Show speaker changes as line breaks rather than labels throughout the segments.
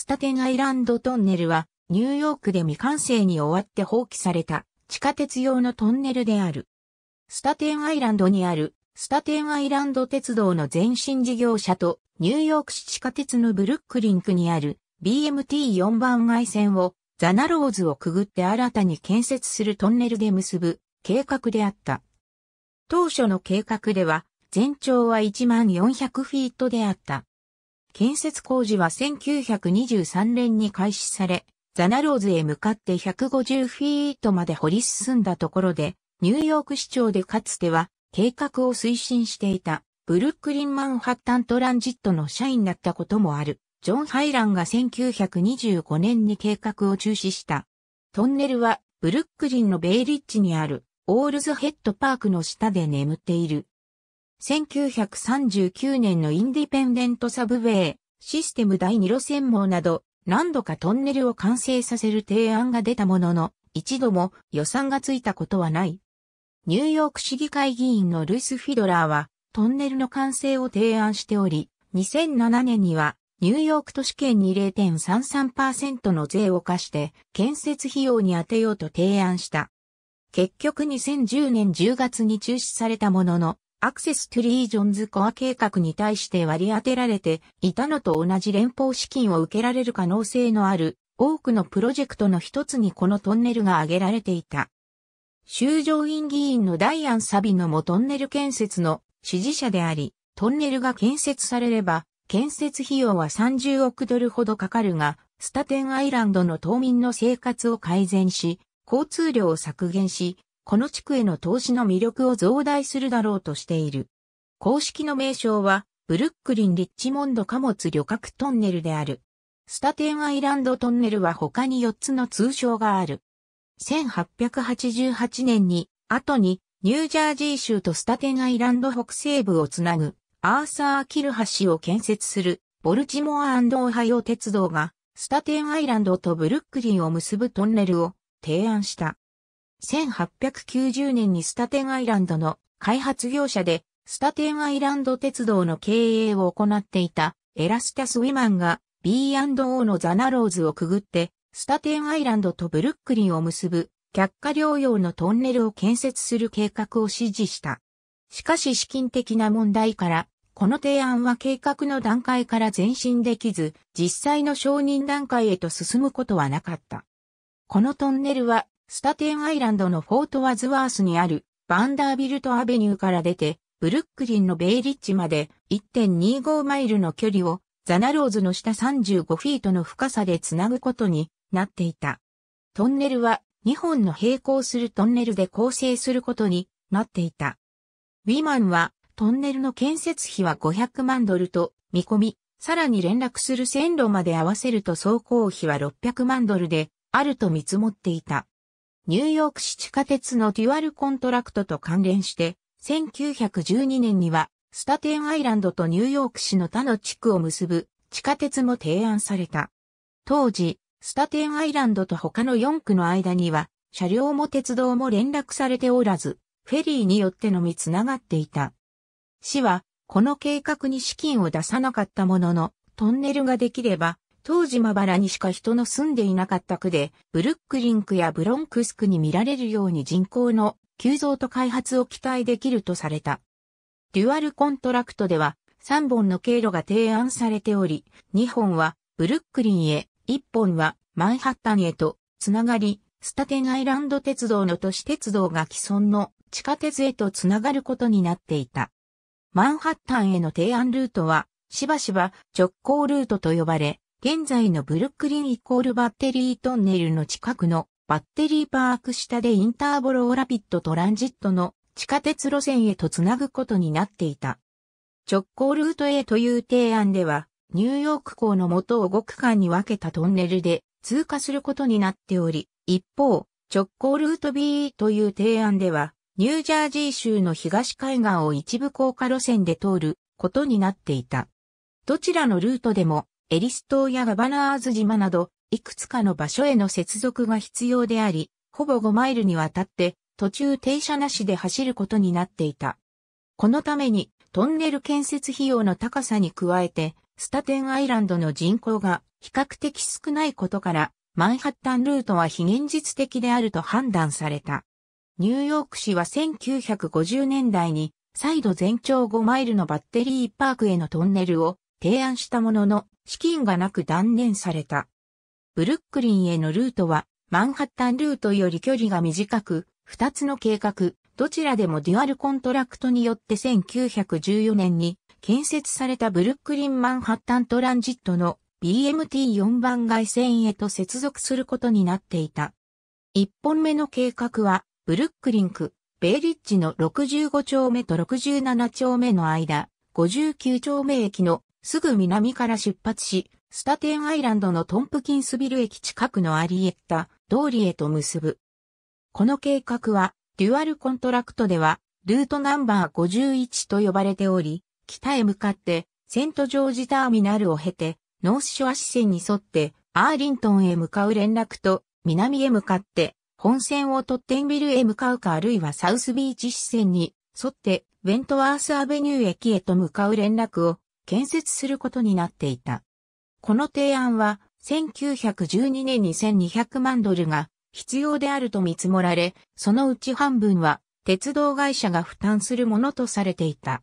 スタテンアイランドトンネルは、ニューヨークで未完成に終わって放棄された地下鉄用のトンネルである。スタテンアイランドにあるスタテンアイランド鉄道の前身事業者とニューヨーク市地下鉄のブルックリンクにある BMT4 番外線をザナローズをくぐって新たに建設するトンネルで結ぶ計画であった。当初の計画では全長は1 4 0 0フィートであった。建設工事は1923年に開始され、ザナローズへ向かって150フィートまで掘り進んだところで、ニューヨーク市長でかつては計画を推進していたブルックリンマンハッタントランジットの社員だったこともある。ジョン・ハイランが1925年に計画を中止した。トンネルはブルックリンのベイリッジにあるオールズヘッドパークの下で眠っている。1939年のインディペンデントサブウェイ、システム第2路線網など、何度かトンネルを完成させる提案が出たものの、一度も予算がついたことはない。ニューヨーク市議会議員のルイス・フィドラーは、トンネルの完成を提案しており、2007年には、ニューヨーク都市圏に0.33%の税を課して、建設費用に充てようと提案した。結局2010年10月に中止されたものの、アクセス・トゥ・リージョンズ・コア計画に対して割り当てられていたのと同じ連邦資金を受けられる可能性のある多くのプロジェクトの一つにこのトンネルが挙げられていた。修上院議員のダイアン・サビノもトンネル建設の支持者であり、トンネルが建設されれば、建設費用は30億ドルほどかかるが、スタテンアイランドの島民の生活を改善し、交通量を削減し、この地区への投資の魅力を増大するだろうとしている。公式の名称は、ブルックリン・リッチモンド貨物旅客トンネルである。スタテンアイランドトンネルは他に4つの通称がある。1888年に、後に、ニュージャージー州とスタテンアイランド北西部をつなぐ、アーサー・キル橋を建設する、ボルチモアオハイオ鉄道が、スタテンアイランドとブルックリンを結ぶトンネルを提案した。1890年にスタテンアイランドの開発業者で、スタテンアイランド鉄道の経営を行っていたエラスタス・ウィマンが B&O のザナローズをくぐって、スタテンアイランドとブルックリンを結ぶ却下療養のトンネルを建設する計画を指示した。しかし資金的な問題から、この提案は計画の段階から前進できず、実際の承認段階へと進むことはなかった。このトンネルはスタテンアイランドのフォートワズワースにあるバンダービルトアベニューから出て、ブルックリンのベイリッジまで1.25マイルの距離をザナローズの下35フィートの深さでつなぐことになっていた。トンネルは2本の並行するトンネルで構成することになっていた。ウィマンはトンネルの建設費は500万ドルと見込み、さらに連絡する線路まで合わせると走行費は600万ドルであると見積もっていた。ニューヨーク市地下鉄のデュアルコントラクトと関連して、1912年には、スタテンアイランドとニューヨーク市の他の地区を結ぶ地下鉄も提案された。当時、スタテンアイランドと他の4区の間には、車両も鉄道も連絡されておらず、フェリーによってのみ繋がっていた。市は、この計画に資金を出さなかったものの、トンネルができれば、当時まばらにしか人の住んでいなかった区で、ブルックリン区やブロンクス区に見られるように人口の急増と開発を期待できるとされた。デュアルコントラクトでは3本の経路が提案されており、2本はブルックリンへ、1本はマンハッタンへとつながり、スタテンアイランド鉄道の都市鉄道が既存の地下鉄へとつながることになっていた。マンハッタンへの提案ルートは、しばしば直行ルートと呼ばれ、現在のブルックリンイコールバッテリートンネルの近くのバッテリーパーク下でインターボローラピッドトランジットの地下鉄路線へとつなぐことになっていた。直行ルート A という提案では、ニューヨーク港の元を5区間に分けたトンネルで通過することになっており、一方、直行ルート B という提案では、ニュージャージー州の東海岸を一部高架路線で通ることになっていた。どちらのルートでもエリス島やガバナーズ島など、いくつかの場所への接続が必要であり、ほぼ5マイルにわたって途中停車なしで走ることになっていた。このためにトンネル建設費用の高さに加えて、スタテンアイランドの人口が比較的少ないことから、マンハッタンルートは非現実的であると判断された。ニューヨーク市は1950年代に再度全長5マイルのバッテリーパークへのトンネルを提案したものの、資金がなく断念された。ブルックリンへのルートは、マンハッタンルートより距離が短く、二つの計画、どちらでもデュアルコントラクトによって1914年に建設されたブルックリン・マンハッタントランジットの BMT4 番街線へと接続することになっていた。一本目の計画は、ブルックリン区、ベイリッジの65丁目と67丁目の間、59丁目駅のすぐ南から出発し、スタテンアイランドのトンプキンスビル駅近くのアリエッタ、通りへと結ぶ。この計画は、デュアルコントラクトでは、ルートナンバー51と呼ばれており、北へ向かって、セントジョージターミナルを経て、ノースショア支線に沿って、アーリントンへ向かう連絡と、南へ向かって、本線をトッテンビルへ向かうかあるいはサウスビーチ支線に沿って、ウェントワースアベニュー駅へと向かう連絡を建設することになっていた。この提案は1912年に1200万ドルが必要であると見積もられ、そのうち半分は鉄道会社が負担するものとされていた。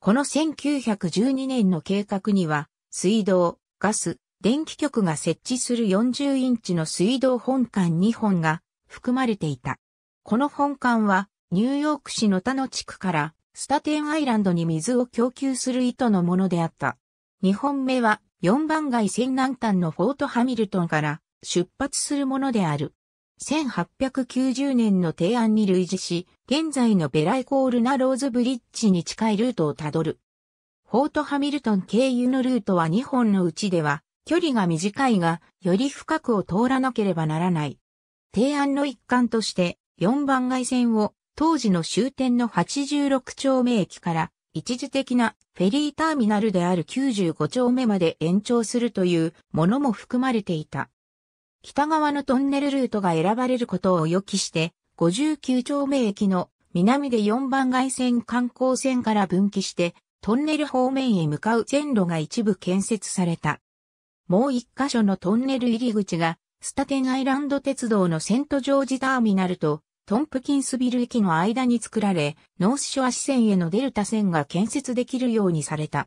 この1912年の計画には、水道、ガス、電気局が設置する40インチの水道本館2本が含まれていた。この本館はニューヨーク市の他の地区からスタテンアイランドに水を供給する意図のものであった。二本目は4番街線南端のフォートハミルトンから出発するものである。1890年の提案に類似し、現在のベライコールなローズブリッジに近いルートをたどる。フォートハミルトン経由のルートは2本のうちでは、距離が短いが、より深くを通らなければならない。提案の一環として、4番街線を当時の終点の86丁目駅から一時的なフェリーターミナルである95丁目まで延長するというものも含まれていた。北側のトンネルルートが選ばれることを予期して、59丁目駅の南で4番外線観光線から分岐して、トンネル方面へ向かう線路が一部建設された。もう一箇所のトンネル入り口が、スタテンアイランド鉄道のセントジョージターミナルとトンプキンスビル駅の間に作られ、ノースショア支線へのデルタ線が建設できるようにされた。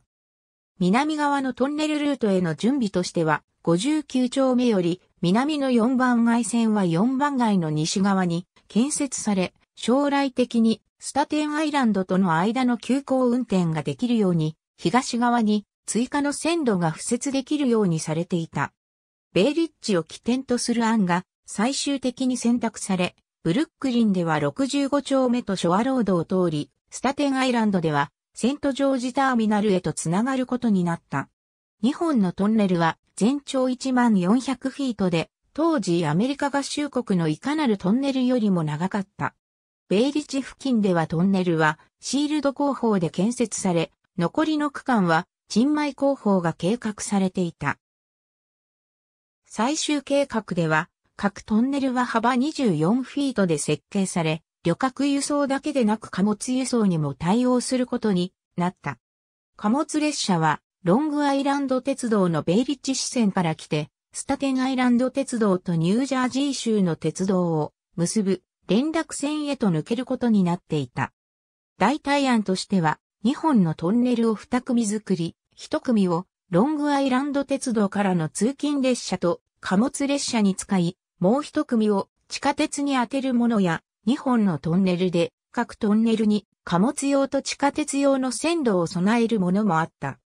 南側のトンネルルートへの準備としては、59丁目より南の4番街線は4番街の西側に建設され、将来的にスタテンアイランドとの間の急行運転ができるように、東側に追加の線路が付設できるようにされていた。ベイリッジを起点とする案が最終的に選択され、ブルックリンでは65丁目とショアロードを通り、スタテンアイランドではセントジョージターミナルへとつながることになった。2本のトンネルは全長1万400フィートで、当時アメリカ合衆国のいかなるトンネルよりも長かった。ベイリチ付近ではトンネルはシールド工法で建設され、残りの区間は沈米工法が計画されていた。最終計画では各トンネルは幅24フィートで設計され、旅客輸送だけでなく貨物輸送にも対応することになった。貨物列車は、ロングアイランド鉄道のベイリッジ支線から来て、スタテンアイランド鉄道とニュージャージー州の鉄道を結ぶ連絡線へと抜けることになっていた。代替案としては、2本のトンネルを2組作り、1組をロングアイランド鉄道からの通勤列車と貨物列車に使い、もう一組を地下鉄に当てるものや二本のトンネルで各トンネルに貨物用と地下鉄用の線路を備えるものもあった。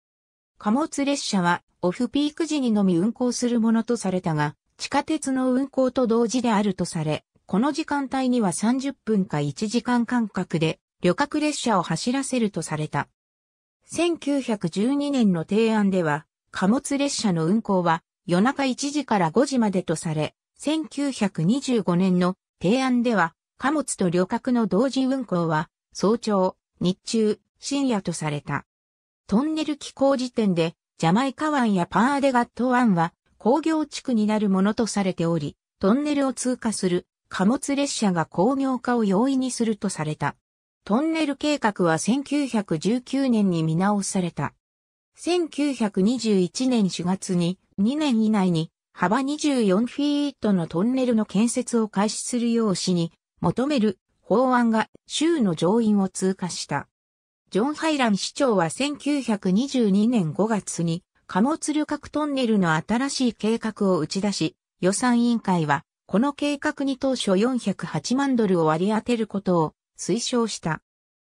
貨物列車はオフピーク時にのみ運行するものとされたが、地下鉄の運行と同時であるとされ、この時間帯には30分か1時間間隔で旅客列車を走らせるとされた。1912年の提案では、貨物列車の運行は夜中1時から5時までとされ、1925年の提案では、貨物と旅客の同時運行は、早朝、日中、深夜とされた。トンネル機構時点で、ジャマイカ湾やパーデガット湾は工業地区になるものとされており、トンネルを通過する貨物列車が工業化を容易にするとされた。トンネル計画は1919年に見直された。1921年4月に2年以内に幅24フィートのトンネルの建設を開始するよう市に求める法案が州の上院を通過した。ジョン・ハイラン市長は1922年5月に貨物旅客トンネルの新しい計画を打ち出し、予算委員会はこの計画に当初408万ドルを割り当てることを推奨した。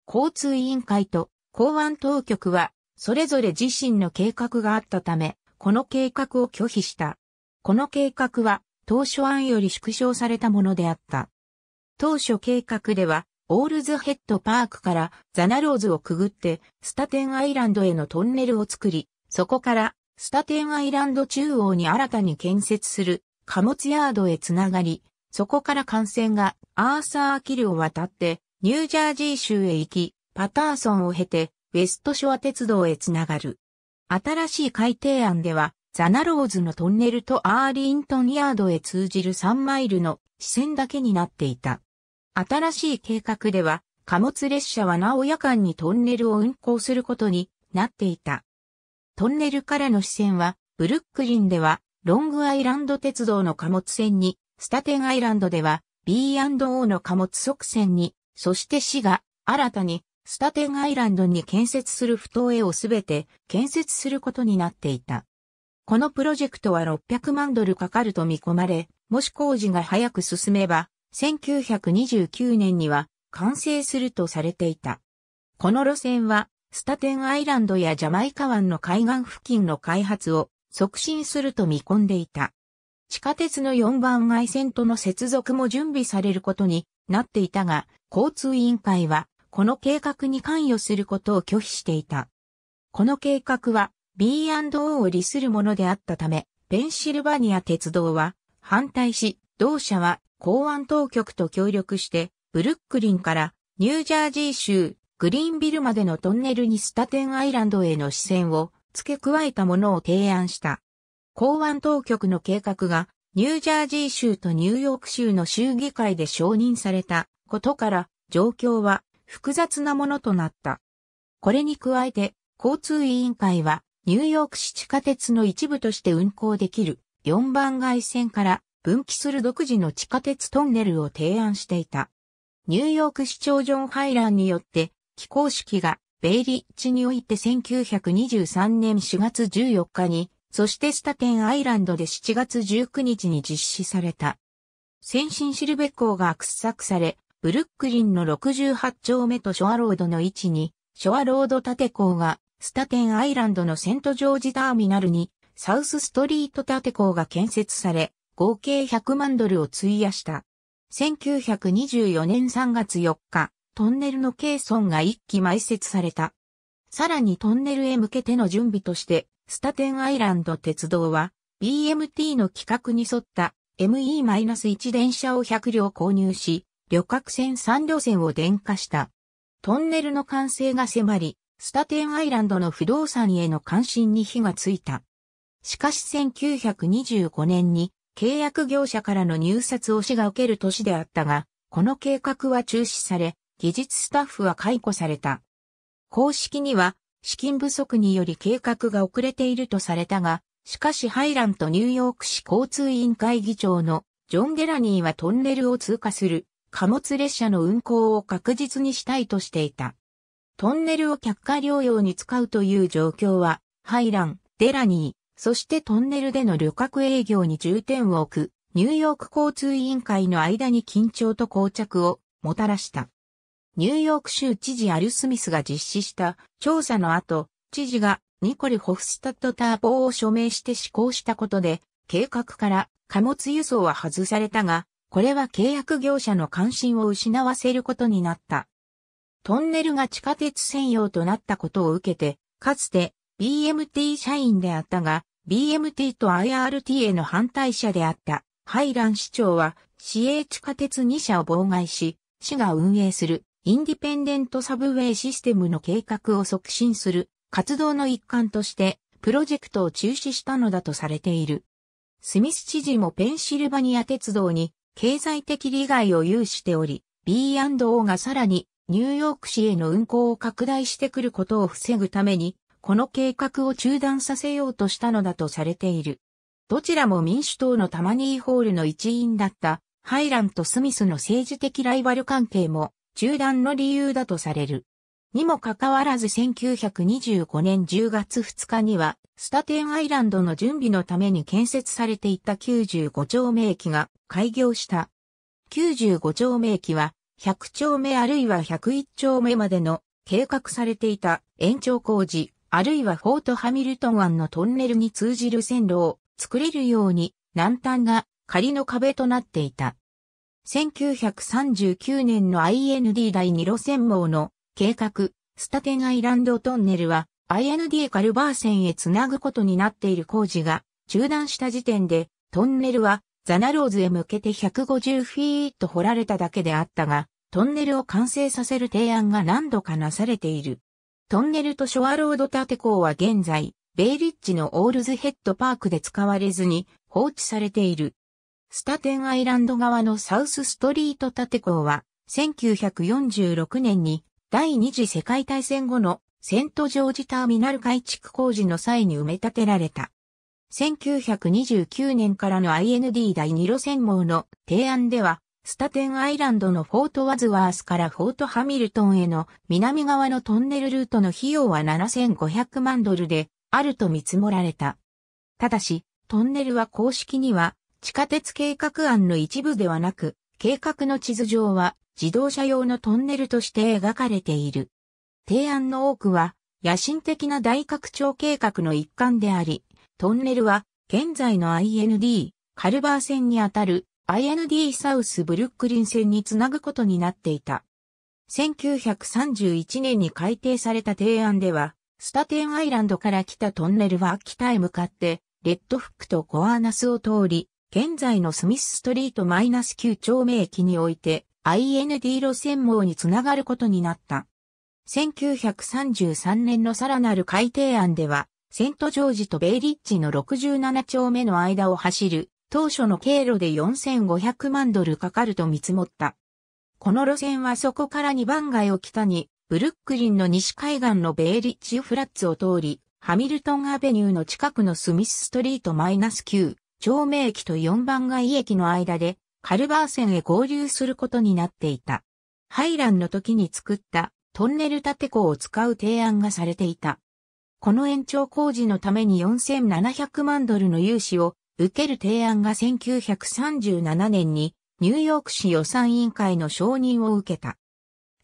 交通委員会と公安当局はそれぞれ自身の計画があったため、この計画を拒否した。この計画は当初案より縮小されたものであった。当初計画では、オールズヘッドパークからザナローズをくぐって、スタテンアイランドへのトンネルを作り、そこからスタテンアイランド中央に新たに建設する貨物ヤードへつながり、そこから幹線がアーサーキルを渡ってニュージャージー州へ行き、パターソンを経てウェストショア鉄道へつながる。新しい改定案ではザナローズのトンネルとアーリントンヤードへ通じる3マイルの支線だけになっていた。新しい計画では、貨物列車はなお夜間にトンネルを運行することになっていた。トンネルからの支線は、ブルックリンでは、ロングアイランド鉄道の貨物線に、スタテンアイランドでは、B&O の貨物側線に、そして市が、新たに、スタテンアイランドに建設する埠頭へをすべて建設することになっていた。このプロジェクトは600万ドルかかると見込まれ、もし工事が早く進めば、1929年には完成するとされていた。この路線は、スタテンアイランドやジャマイカ湾の海岸付近の開発を促進すると見込んでいた。地下鉄の4番街線との接続も準備されることになっていたが、交通委員会はこの計画に関与することを拒否していた。この計画は B&O を利するものであったため、ペンシルバニア鉄道は反対し、同社は公安当局と協力して、ブルックリンからニュージャージー州グリーンビルまでのトンネルにスタテンアイランドへの支線を付け加えたものを提案した。公安当局の計画がニュージャージー州とニューヨーク州の州議会で承認されたことから状況は複雑なものとなった。これに加えて交通委員会はニューヨーク市地下鉄の一部として運行できる4番街線から分岐する独自の地下鉄トンネルを提案していた。ニューヨーク市長ジョン・ハイランによって起工式がベイリッチにおいて1923年4月14日に、そしてスタテンアイランドで7月19日に実施された。先進シルベ港が掘削され、ブルックリンの68丁目とショアロードの位置に、ショアロード縦港がスタテンアイランドのセントジョージターミナルにサウスストリート建て港が建設され、合計100万ドルを費やした。1924年3月4日、トンネルのケーソンが一機埋設された。さらにトンネルへ向けての準備として、スタテンアイランド鉄道は BMT の規格に沿った ME-1 電車を100両購入し、旅客船3両線を電化した。トンネルの完成が迫り、スタテンアイランドの不動産への関心に火がついた。しかし1925年に契約業者からの入札をしが受ける年であったが、この計画は中止され、技術スタッフは解雇された。公式には資金不足により計画が遅れているとされたが、しかしハイランとニューヨーク市交通委員会議長のジョン・デラニーはトンネルを通過する貨物列車の運行を確実にしたいとしていた。トンネルを客家療養に使うという状況は、ハイラン、デラニー、そしてトンネルでの旅客営業に重点を置く、ニューヨーク交通委員会の間に緊張と膠着をもたらした。ニューヨーク州知事アル・スミスが実施した調査の後、知事がニコル・ホフスタッドターボを署名して施行したことで、計画から貨物輸送は外されたが、これは契約業者の関心を失わせることになった。トンネルが地下鉄専用となったことを受けて、かつて BMT 社員であったが、BMT と IRT への反対者であったハイラン市長は、市営地下鉄2社を妨害し、市が運営するインディペンデントサブウェイシステムの計画を促進する活動の一環として、プロジェクトを中止したのだとされている。スミス知事もペンシルバニア鉄道に経済的利害を有しており、B&O がさらにニューヨーク市への運行を拡大してくることを防ぐために、この計画を中断させようとしたのだとされている。どちらも民主党のタマニーホールの一員だったハイランとスミスの政治的ライバル関係も中断の理由だとされる。にもかかわらず1925年10月2日には、スタテンアイランドの準備のために建設されていた95丁目駅が開業した。95丁目駅は100丁目あるいは101丁目までの計画されていた延長工事、あるいはフォートハミルトン湾のトンネルに通じる線路を作れるように南端が仮の壁となっていた。1939年の IND 第2路線網の計画、スタテンアイランドトンネルは IND カルバー線へつなぐことになっている工事が中断した時点でトンネルはザナローズへ向けて150フィート掘られただけであったが、トンネルを完成させる提案が何度かなされている。トンネルとショアロード縦て港は現在、ベイリッジのオールズヘッドパークで使われずに放置されている。スタテンアイランド側のサウスストリート縦て港は、1946年に第二次世界大戦後のセントジョージターミナル改築工事の際に埋め立てられた。1929年からの IND 第2路線網の提案では、スタテンアイランドのフォートワズワースからフォートハミルトンへの南側のトンネルルートの費用は7500万ドルであると見積もられた。ただし、トンネルは公式には地下鉄計画案の一部ではなく、計画の地図上は自動車用のトンネルとして描かれている。提案の多くは野心的な大拡張計画の一環であり、トンネルは、現在の IND、カルバー線にあたる IND サウスブルックリン線につなぐことになっていた。1931年に改定された提案では、スタテンアイランドから来たトンネルは北へ向かって、レッドフックとコアーナスを通り、現在のスミスストリート -9 丁目駅において IND 路線網につながることになった。1933年のさらなる改定案では、セントジョージとベイリッジの67丁目の間を走る、当初の経路で4500万ドルかかると見積もった。この路線はそこから2番街を北に、ブルックリンの西海岸のベイリッジフラッツを通り、ハミルトンアベニューの近くのスミスストリートマイナス9、丁目駅と4番街駅の間で、カルバー線へ合流することになっていた。ハイランの時に作ったトンネル建て構を使う提案がされていた。この延長工事のために4700万ドルの融資を受ける提案が1937年にニューヨーク市予算委員会の承認を受けた。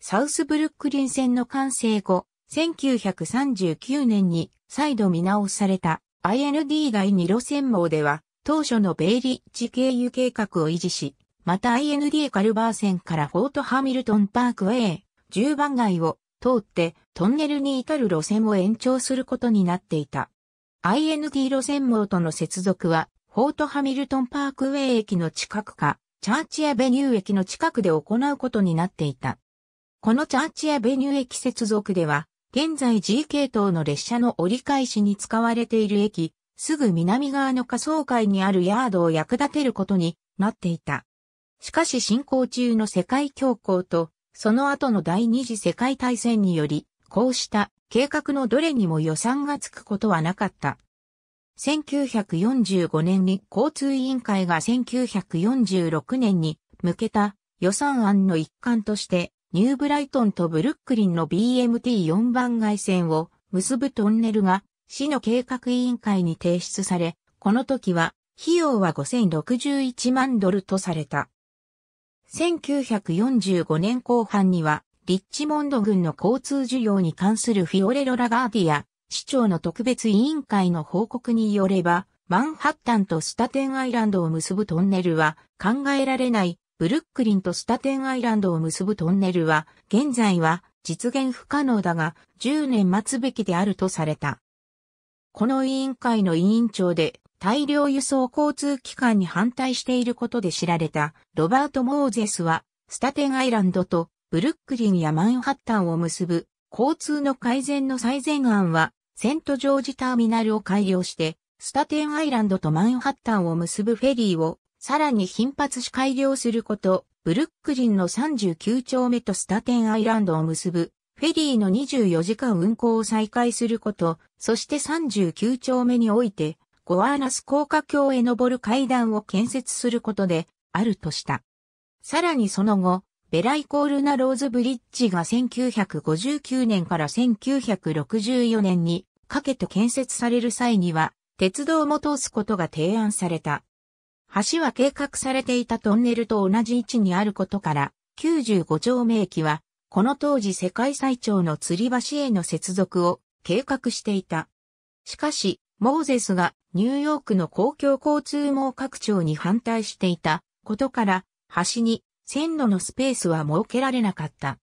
サウスブルックリン線の完成後、1939年に再度見直された IND 第2路線網では当初のベイリッジ経由計画を維持し、また IND カルバー線からフォートハミルトンパークウェイ10番街を通ってトンネルに至る路線を延長することになっていた。INT 路線網との接続は、フォートハミルトンパークウェイ駅の近くか、チャーチアベニュー駅の近くで行うことになっていた。このチャーチアベニュー駅接続では、現在 G 系統の列車の折り返しに使われている駅、すぐ南側の仮想界にあるヤードを役立てることになっていた。しかし進行中の世界恐慌とその後の第二次世界大戦により、こうした計画のどれにも予算がつくことはなかった。1945年に交通委員会が1946年に向けた予算案の一環として、ニューブライトンとブルックリンの BMT4 番外線を結ぶトンネルが市の計画委員会に提出され、この時は費用は5061万ドルとされた。1945年後半には、リッチモンド軍の交通需要に関するフィオレロ・ラガーディア、市長の特別委員会の報告によれば、マンハッタンとスタテンアイランドを結ぶトンネルは考えられない、ブルックリンとスタテンアイランドを結ぶトンネルは、現在は実現不可能だが、10年待つべきであるとされた。この委員会の委員長で、大量輸送交通機関に反対していることで知られたロバート・モーゼスは、スタテンアイランドとブルックリンやマンハッタンを結ぶ交通の改善の最善案は、セントジョージターミナルを改良して、スタテンアイランドとマンハッタンを結ぶフェリーをさらに頻発し改良すること、ブルックリンの39丁目とスタテンアイランドを結ぶフェリーの24時間運行を再開すること、そして39丁目において、ゴアーナス高架橋へ登る階段を建設することであるとした。さらにその後、ベライコールナローズブリッジが1959年から1964年にかけて建設される際には、鉄道も通すことが提案された。橋は計画されていたトンネルと同じ位置にあることから、95丁目駅は、この当時世界最長の吊り橋への接続を計画していた。しかし、モーゼスがニューヨークの公共交通網拡張に反対していたことから、端に線路のスペースは設けられなかった。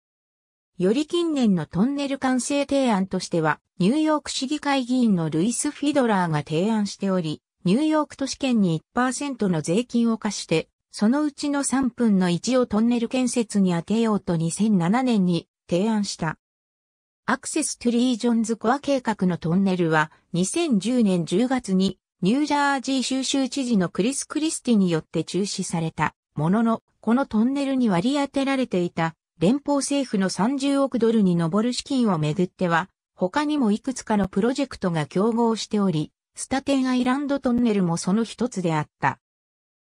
より近年のトンネル完成提案としては、ニューヨーク市議会議員のルイス・フィドラーが提案しており、ニューヨーク都市圏に1%の税金を課して、そのうちの3分の1をトンネル建設に充てようと2007年に提案した。アクセストゥリージョンズコア計画のトンネルは2010年10月にニュージャージー州州知事のクリス・クリスティによって中止されたものの、このトンネルに割り当てられていた連邦政府の30億ドルに上る資金をめぐっては、他にもいくつかのプロジェクトが競合しており、スタテンアイランドトンネルもその一つであった。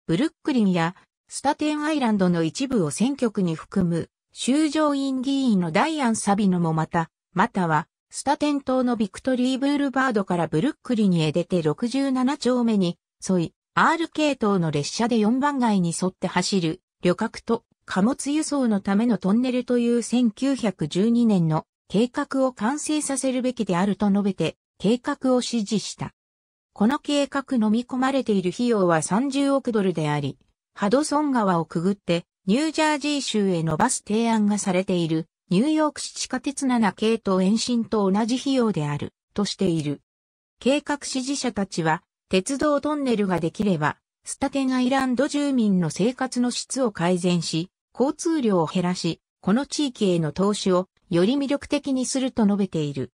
ブルックリンやスタテンアイランドの一部を選挙区に含む、州上院議員のダイアン・サビノもまた、または、スタテン島のビクトリーブールバードからブルックリンへ出て67丁目に沿い、R 系統の列車で4番街に沿って走る旅客と貨物輸送のためのトンネルという1912年の計画を完成させるべきであると述べて計画を支持した。この計画飲み込まれている費用は30億ドルであり、ハドソン川をくぐってニュージャージー州へ伸ばす提案がされているニューヨーク市地下鉄7系統延伸と同じ費用である、としている。計画支持者たちは、鉄道トンネルができれば、スタテンアイランド住民の生活の質を改善し、交通量を減らし、この地域への投資をより魅力的にすると述べている。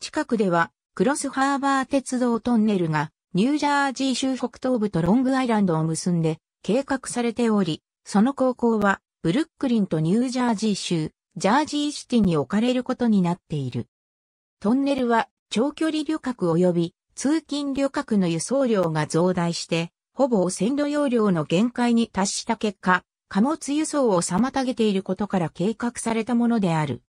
近くでは、クロスハーバー鉄道トンネルが、ニュージャージー州北東部とロングアイランドを結んで、計画されており、その高校は、ブルックリンとニュージャージー州、ジャージーシティに置かれることになっている。トンネルは長距離旅客及び通勤旅客の輸送量が増大して、ほぼ線路容量の限界に達した結果、貨物輸送を妨げていることから計画されたものである。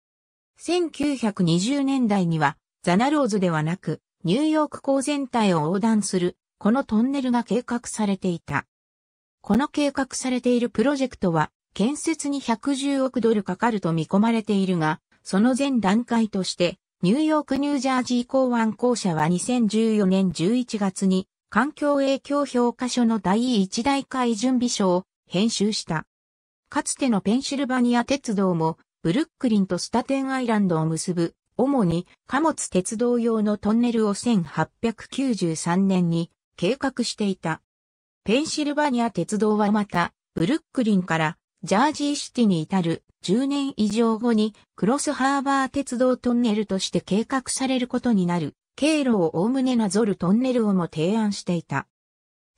1920年代には、ザナローズではなく、ニューヨーク港全体を横断する、このトンネルが計画されていた。この計画されているプロジェクトは、建設に110億ドルかかると見込まれているが、その前段階として、ニューヨーク・ニュージャージー港湾公社は2014年11月に、環境影響評価書の第一大会準備書を編集した。かつてのペンシルバニア鉄道も、ブルックリンとスタテンアイランドを結ぶ、主に貨物鉄道用のトンネルを1893年に計画していた。ペンシルバニア鉄道はまた、ブルックリンからジャージーシティに至る10年以上後にクロスハーバー鉄道トンネルとして計画されることになる経路をおおむねなぞるトンネルをも提案していた。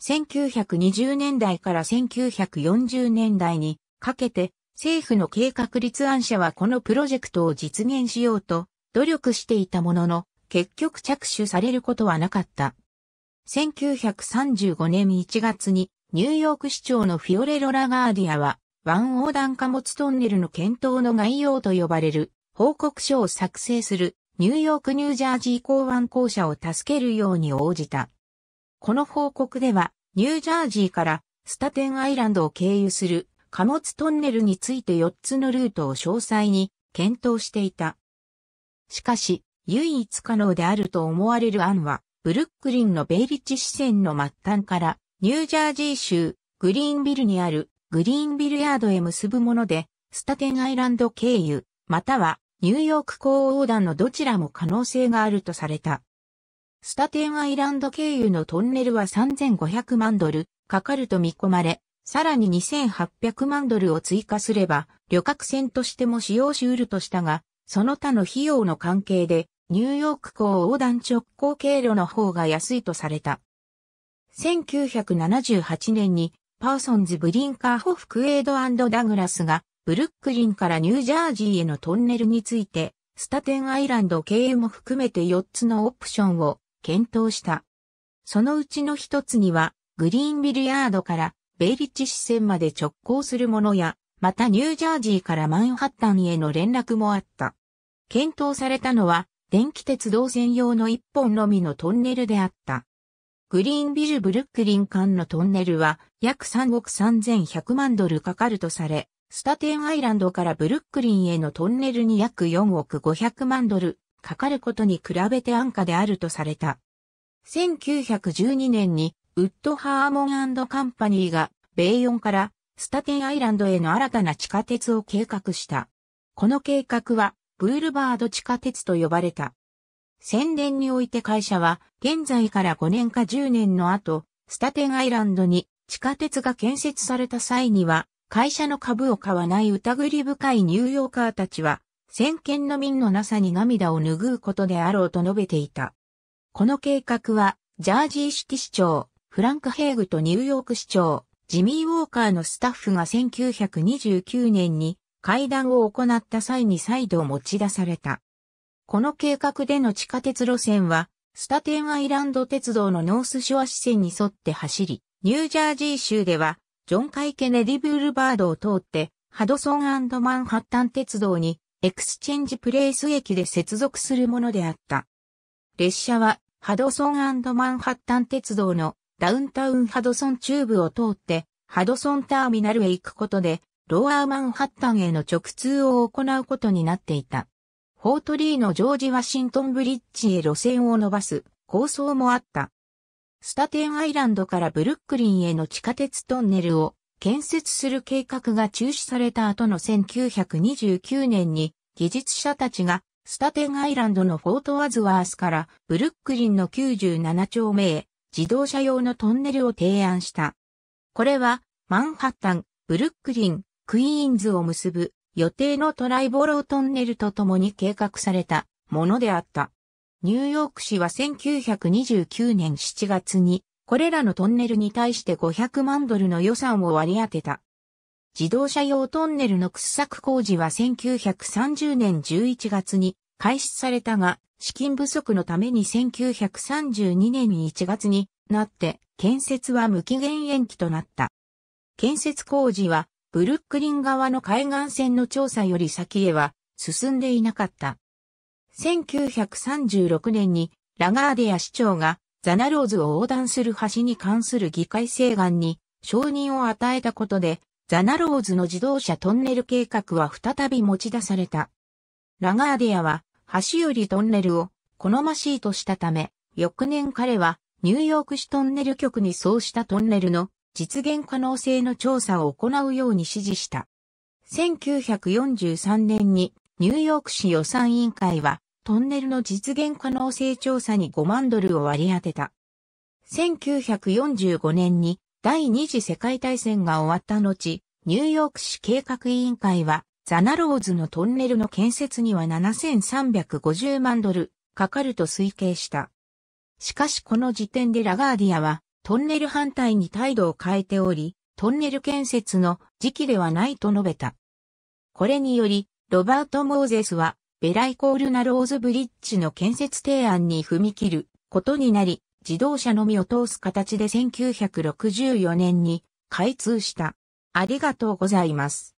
1920年代から1940年代にかけて政府の計画立案者はこのプロジェクトを実現しようと努力していたものの結局着手されることはなかった。1935年1月にニューヨーク市長のフィオレロ・ラガーディアは湾横断貨物トンネルの検討の概要と呼ばれる報告書を作成するニューヨーク・ニュージャージー港湾公社を助けるように応じた。この報告では、ニュージャージーからスタテンアイランドを経由する貨物トンネルについて4つのルートを詳細に検討していた。しかし、唯一可能であると思われる案は、ブルックリンのベイリッジ支線の末端から、ニュージャージー州、グリーンビルにあるグリーンビルヤードへ結ぶもので、スタテンアイランド経由、またはニューヨーク港横断のどちらも可能性があるとされた。スタテンアイランド経由のトンネルは3500万ドルかかると見込まれ、さらに2800万ドルを追加すれば、旅客船としても使用し得るとしたが、その他の費用の関係で、ニューヨーク港横断直行経路の方が安いとされた。1978年にパーソンズ・ブリンカーホフ・クエードダグラスが、ブルックリンからニュージャージーへのトンネルについて、スタテンアイランド経由も含めて4つのオプションを検討した。そのうちの1つには、グリーンビルヤードからベイリッチ支線まで直行するものや、またニュージャージーからマンハッタンへの連絡もあった。検討されたのは、電気鉄道専用の1本のみのトンネルであった。グリーンビルブルックリン間のトンネルは約3億3100万ドルかかるとされ、スタテンアイランドからブルックリンへのトンネルに約4億500万ドルかかることに比べて安価であるとされた。1912年にウッドハーモンカンパニーが米4からスタテンアイランドへの新たな地下鉄を計画した。この計画はブールバード地下鉄と呼ばれた。宣伝において会社は、現在から5年か10年の後、スタテンアイランドに地下鉄が建設された際には、会社の株を買わない疑り深いニューヨーカーたちは、先見の民のなさに涙を拭うことであろうと述べていた。この計画は、ジャージーシティ市長、フランク・ヘイグとニューヨーク市長、ジミー・ウォーカーのスタッフが1929年に会談を行った際に再度持ち出された。この計画での地下鉄路線は、スタテンアイランド鉄道のノースショア支線に沿って走り、ニュージャージー州では、ジョン・カイ・ケネディ・ブルバードを通って、ハドソンマンハッタン鉄道に、エクスチェンジプレイス駅で接続するものであった。列車は、ハドソンマンハッタン鉄道のダウンタウンハドソン中部を通って、ハドソンターミナルへ行くことで、ローアーマンハッタンへの直通を行うことになっていた。フォートリーのジョージ・ワシントンブリッジへ路線を伸ばす構想もあった。スタテンアイランドからブルックリンへの地下鉄トンネルを建設する計画が中止された後の1929年に技術者たちがスタテンアイランドのフォートワズワースからブルックリンの97丁目へ自動車用のトンネルを提案した。これはマンハッタン、ブルックリン、クイーンズを結ぶ予定のトライボロートンネルとともに計画されたものであった。ニューヨーク市は1929年7月に、これらのトンネルに対して500万ドルの予算を割り当てた。自動車用トンネルの掘削工事は1930年11月に開始されたが、資金不足のために1932年1月になって建設は無期限延期となった。建設工事はブルックリン側の海岸線の調査より先へは進んでいなかった。1936年にラガーディア市長がザナローズを横断する橋に関する議会請願に承認を与えたことで、ザナローズの自動車トンネル計画は再び持ち出された。ラガーディアは橋よりトンネルを好ましいとしたため、翌年彼はニューヨーク市トンネル局にそうしたトンネルの実現可能性の調査を行うように指示した。1943年にニューヨーク市予算委員会はトンネルの実現可能性調査に5万ドルを割り当てた。1945年に第二次世界大戦が終わった後、ニューヨーク市計画委員会はザナローズのトンネルの建設には7350万ドルかかると推計した。しかしこの時点でラガーディアはトンネル反対に態度を変えており、トンネル建設の時期ではないと述べた。これにより、ロバート・モーゼスは、ベライコールなローズブリッジの建設提案に踏み切ることになり、自動車のみを通す形で1964年に開通した。ありがとうございます。